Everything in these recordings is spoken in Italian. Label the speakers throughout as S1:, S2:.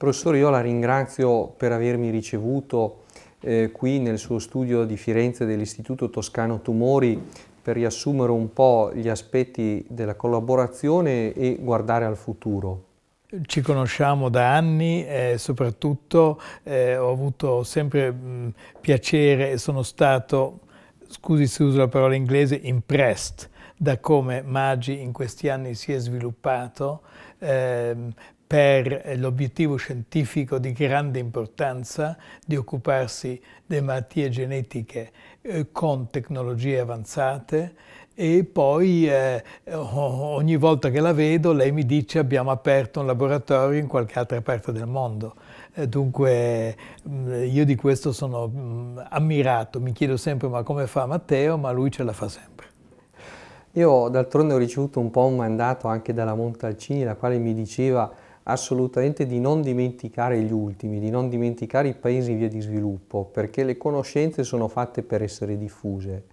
S1: Professore, io la ringrazio per avermi ricevuto eh, qui nel suo studio di Firenze dell'Istituto Toscano Tumori per riassumere un po' gli aspetti della collaborazione e guardare al futuro.
S2: Ci conosciamo da anni e soprattutto eh, ho avuto sempre mh, piacere e sono stato, scusi se uso la parola inglese, impressed da come Maggi in questi anni si è sviluppato, ehm, per l'obiettivo scientifico di grande importanza di occuparsi delle malattie genetiche eh, con tecnologie avanzate e poi eh, ogni volta che la vedo lei mi dice abbiamo aperto un laboratorio in qualche altra parte del mondo. Eh, dunque mm, io di questo sono mm, ammirato, mi chiedo sempre ma come fa Matteo, ma lui ce la fa sempre.
S1: Io d'altronde ho ricevuto un po' un mandato anche dalla Montalcini, la quale mi diceva assolutamente di non dimenticare gli ultimi, di non dimenticare i paesi in via di sviluppo, perché le conoscenze sono fatte per essere diffuse.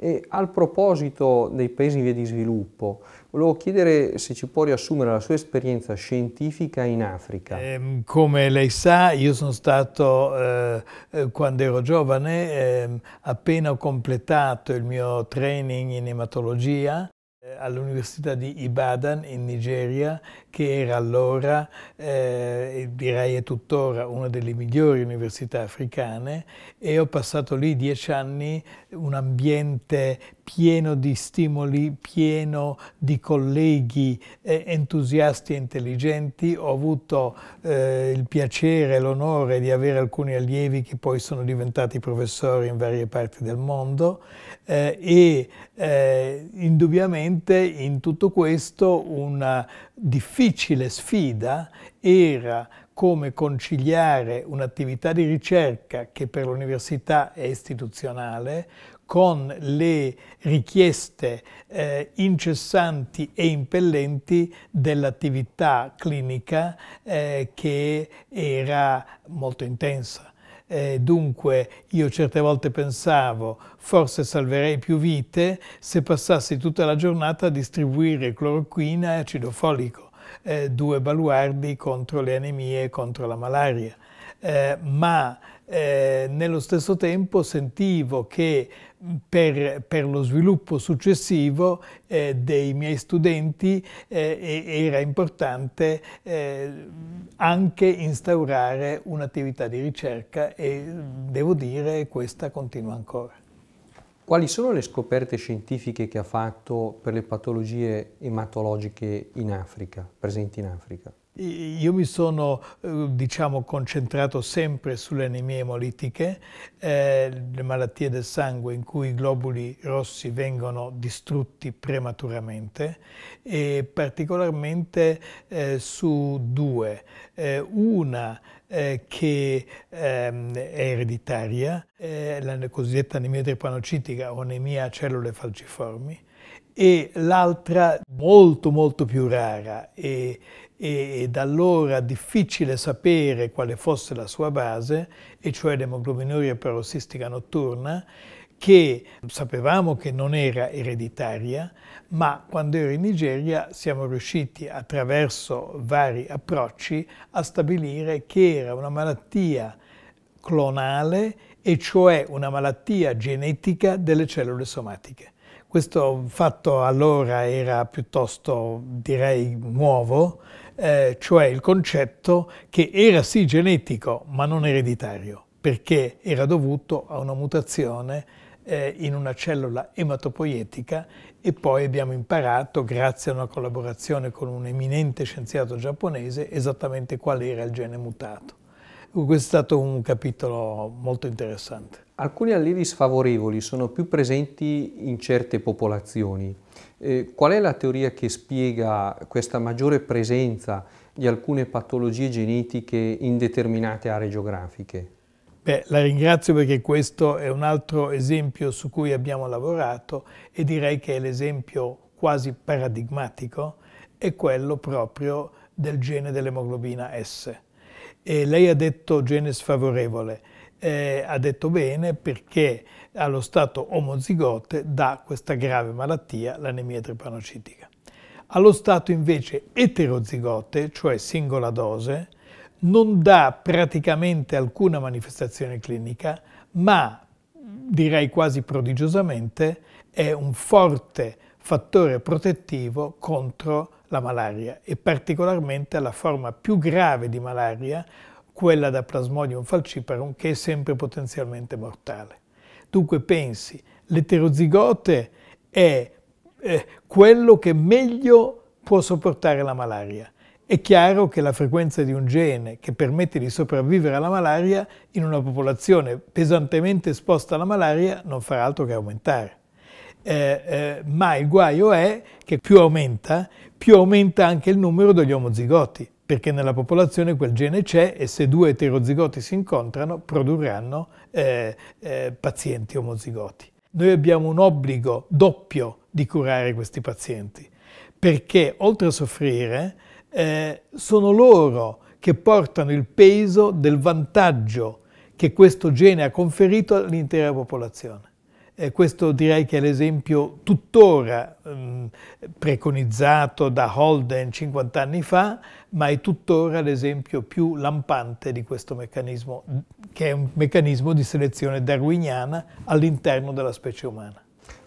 S1: E al proposito dei paesi in via di sviluppo, volevo chiedere se ci può riassumere la sua esperienza scientifica in Africa. Eh,
S2: come lei sa, io sono stato, eh, eh quando ero giovane, eh, appena ho completato il mio training in ematologia, eh, all'Università di Ibadan in Nigeria, che era allora, eh, e direi è tuttora, una delle migliori università africane e ho passato lì dieci anni, un ambiente pieno di stimoli, pieno di colleghi eh, entusiasti e intelligenti. Ho avuto eh, il piacere e l'onore di avere alcuni allievi che poi sono diventati professori in varie parti del mondo eh, e eh, indubbiamente in tutto questo una difficile sfida era come conciliare un'attività di ricerca che per l'università è istituzionale con le richieste eh, incessanti e impellenti dell'attività clinica eh, che era molto intensa. Eh, dunque io certe volte pensavo forse salverei più vite se passassi tutta la giornata a distribuire cloroquina e acido folico, eh, due baluardi contro le anemie e contro la malaria eh, ma eh, nello stesso tempo sentivo che mm, per, per lo sviluppo successivo eh, dei miei studenti eh, era importante eh, anche instaurare un'attività di ricerca e mm, devo dire questa continua ancora.
S1: Quali sono le scoperte scientifiche che ha fatto per le patologie ematologiche in Africa, presenti in Africa? Io mi sono
S2: eh, diciamo, concentrato sempre sulle anemie emolitiche, eh, le malattie del sangue in cui i globuli rossi vengono distrutti prematuramente e particolarmente eh, su due. Eh, una eh, che ehm, è ereditaria, eh, la cosiddetta anemia trepanocitica o anemia a cellule falciformi, e l'altra molto molto più rara e e da allora difficile sapere quale fosse la sua base, e cioè l'emoglobinuria parossistica notturna, che sapevamo che non era ereditaria, ma quando ero in Nigeria siamo riusciti attraverso vari approcci a stabilire che era una malattia clonale e cioè una malattia genetica delle cellule somatiche. Questo fatto allora era piuttosto, direi, nuovo, eh, cioè il concetto che era sì genetico ma non ereditario, perché era dovuto a una mutazione eh, in una cellula ematopoietica e poi abbiamo imparato, grazie a una collaborazione con un eminente scienziato giapponese, esattamente qual era il gene mutato. Questo è stato un capitolo molto interessante.
S1: Alcuni alleli sfavorevoli sono più presenti in certe popolazioni. Eh, qual è la teoria che spiega questa maggiore presenza di alcune patologie genetiche in determinate aree geografiche?
S2: Beh, la ringrazio perché questo è un altro esempio su cui abbiamo lavorato e direi che è l'esempio quasi paradigmatico, è quello proprio del gene dell'emoglobina S. E lei ha detto gene sfavorevole eh, ha detto bene perché allo stato omozigote dà questa grave malattia, l'anemia trepanocitica. Allo stato invece eterozigote, cioè singola dose, non dà praticamente alcuna manifestazione clinica, ma direi quasi prodigiosamente è un forte fattore protettivo contro la malaria e particolarmente la forma più grave di malaria, quella da Plasmodium falciparum che è sempre potenzialmente mortale. Dunque pensi, l'eterozigote è eh, quello che meglio può sopportare la malaria. È chiaro che la frequenza di un gene che permette di sopravvivere alla malaria in una popolazione pesantemente esposta alla malaria non farà altro che aumentare. Eh, eh, ma il guaio è che più aumenta, più aumenta anche il numero degli omozigoti perché nella popolazione quel gene c'è e se due eterozigoti si incontrano produrranno eh, eh, pazienti omozigoti. Noi abbiamo un obbligo doppio di curare questi pazienti, perché oltre a soffrire eh, sono loro che portano il peso del vantaggio che questo gene ha conferito all'intera popolazione. Eh, questo direi che è l'esempio tuttora ehm, preconizzato da Holden 50 anni fa, ma è tuttora l'esempio più lampante di questo meccanismo, che è un meccanismo di selezione darwiniana all'interno della specie umana.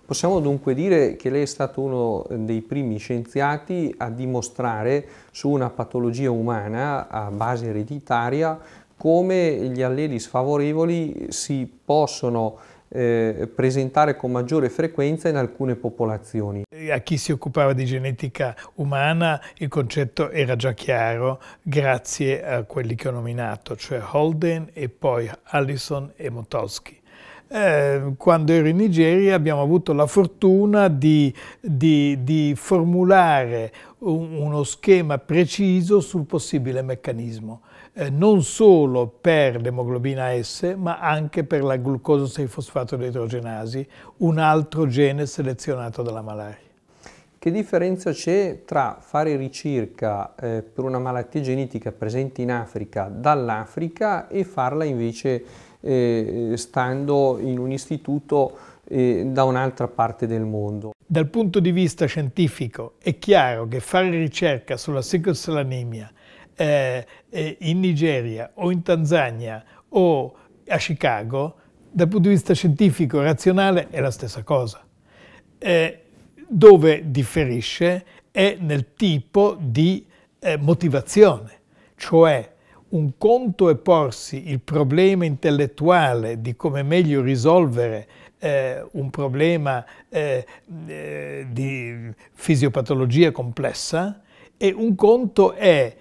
S1: Possiamo dunque dire che lei è stato uno dei primi scienziati a dimostrare su una patologia umana a base ereditaria come gli alleli sfavorevoli si possono eh, presentare con maggiore frequenza in alcune popolazioni. A chi si occupava
S2: di genetica umana il concetto era già chiaro grazie a quelli che ho nominato, cioè Holden e poi Allison e Motowski. Eh, quando ero in Nigeria abbiamo avuto la fortuna di, di, di formulare uno schema preciso sul possibile meccanismo eh, non solo per l'emoglobina S, ma anche per la glucosa 6-fosfato deidrogenasi, un altro gene selezionato dalla malaria.
S1: Che differenza c'è tra fare ricerca eh, per una malattia genetica presente in Africa dall'Africa e farla invece eh, stando in un istituto eh, da un'altra parte del mondo?
S2: Dal punto di vista scientifico è chiaro che fare ricerca sulla sickle cell anemia eh, eh, in Nigeria o in Tanzania o a Chicago, dal punto di vista scientifico e razionale è la stessa cosa. Eh, dove differisce è nel tipo di eh, motivazione, cioè un conto è porsi il problema intellettuale di come meglio risolvere eh, un problema eh, eh, di fisiopatologia complessa e un conto è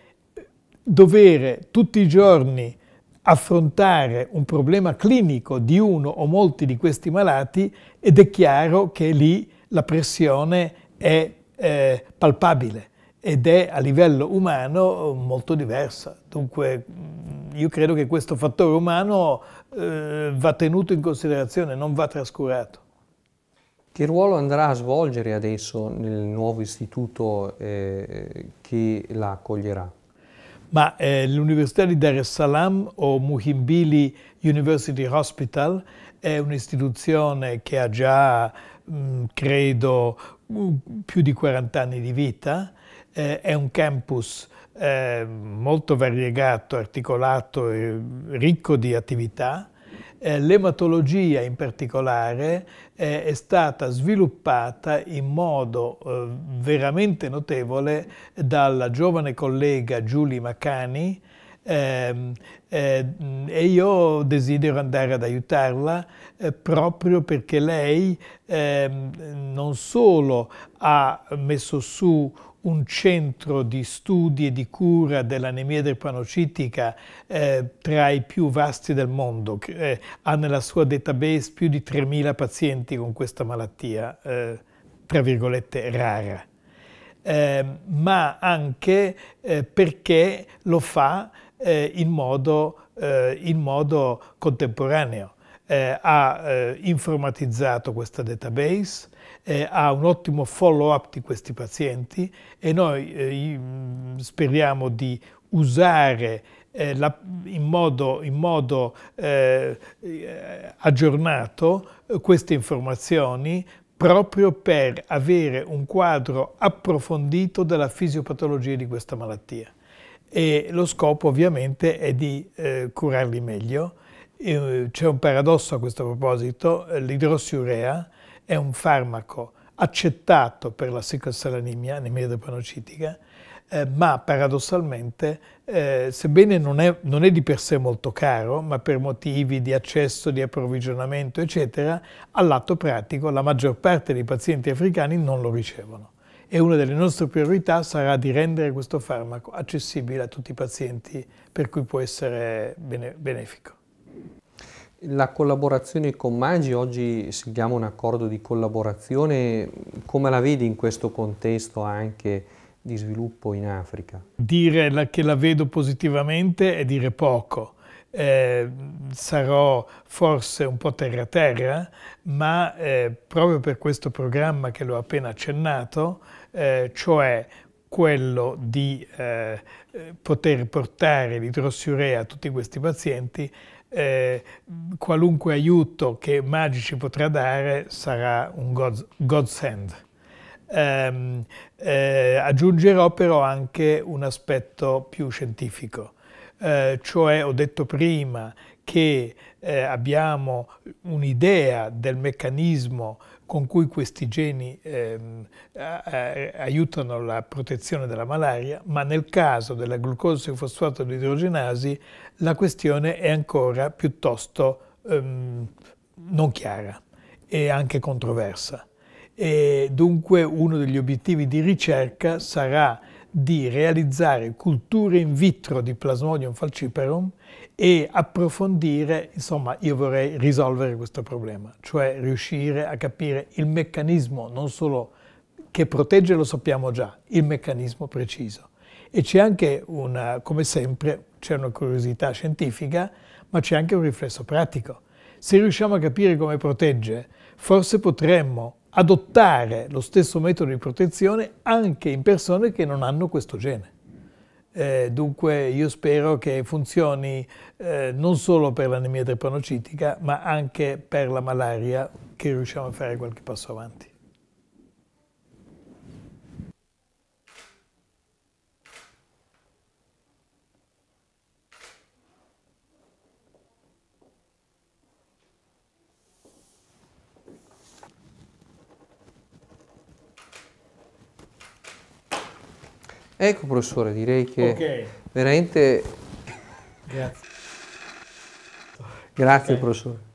S2: dovere tutti i giorni affrontare un problema clinico di uno o molti di questi malati ed è chiaro che lì la pressione è eh, palpabile ed è a livello umano eh, molto diversa. Dunque mm, io credo che questo fattore umano eh, va tenuto in considerazione, non va trascurato.
S1: Che ruolo andrà a svolgere adesso nel nuovo istituto eh, che la accoglierà? ma eh, l'Università
S2: di Dar es Salaam o Muhimbili University Hospital è un'istituzione che ha già, mh, credo, più di 40 anni di vita, eh, è un campus eh, molto variegato, articolato, e ricco di attività eh, l'ematologia in particolare eh, è stata sviluppata in modo eh, veramente notevole dalla giovane collega Giulia Macani ehm, eh, e io desidero andare ad aiutarla eh, proprio perché lei ehm, non solo ha messo su un centro di studi e di cura dell'anemia derpanocitica eh, tra i più vasti del mondo, eh, ha nella sua database più di 3.000 pazienti con questa malattia, eh, tra virgolette, rara. Ehm, ma anche eh, perché lo fa eh, in modo, eh, in modo contemporaneo eh, ha eh, informatizzato questa database, eh, ha un ottimo follow-up di questi pazienti e noi eh, mm, speriamo di usare eh, la, in modo, in modo eh, aggiornato queste informazioni proprio per avere un quadro approfondito della fisiopatologia di questa malattia. E lo scopo ovviamente è di curarli meglio c'è un paradosso a questo proposito, l'idrossiurea è un farmaco accettato per la sickle anemia, anemia eh, ma paradossalmente, eh, sebbene non è, non è, di per sé molto caro, ma per motivi di accesso, di approvvigionamento, eccetera, all'atto pratico la maggior parte dei pazienti africani non lo ricevono. E una delle nostre priorità sarà di rendere questo farmaco accessibile a tutti i pazienti per cui può essere bene, benefico.
S1: La collaborazione con Magi, oggi signiamo un accordo di collaborazione, come la vedi in questo contesto anche di sviluppo in Africa?
S2: Dire che la vedo positivamente è dire poco. Eh, sarò forse un po' terra terra, ma eh, proprio per questo programma che l'ho appena accennato, eh, cioè quello di eh, eh, poter portare l'idrossiurea a tutti questi pazienti, eh, qualunque aiuto che Maggi ci potrà dare sarà un godsend. Eh, eh, aggiungerò però anche un aspetto più scientifico, eh, cioè ho detto prima che eh, abbiamo un'idea del meccanismo con cui questi geni ehm, aiutano la protezione dalla malaria, ma nel caso della e fosfato di idrogenasi la questione è ancora piuttosto ehm, non chiara e anche controversa. E dunque uno degli obiettivi di ricerca sarà di realizzare culture in vitro di Plasmodium falciparum e approfondire, insomma, io vorrei risolvere questo problema, cioè riuscire a capire il meccanismo, non solo che protegge, lo sappiamo già, il meccanismo preciso. E c'è anche una, come sempre, c'è una curiosità scientifica, ma c'è anche un riflesso pratico. Se riusciamo a capire come protegge, forse potremmo adottare lo stesso metodo di protezione anche in persone che non hanno questo gene. Eh, dunque io spero che funzioni eh, non solo per l'anemia trepanocitica ma anche per la malaria che riusciamo a fare qualche passo avanti.
S1: Ecco professore, direi che okay. veramente... Grazie. Grazie okay. professore.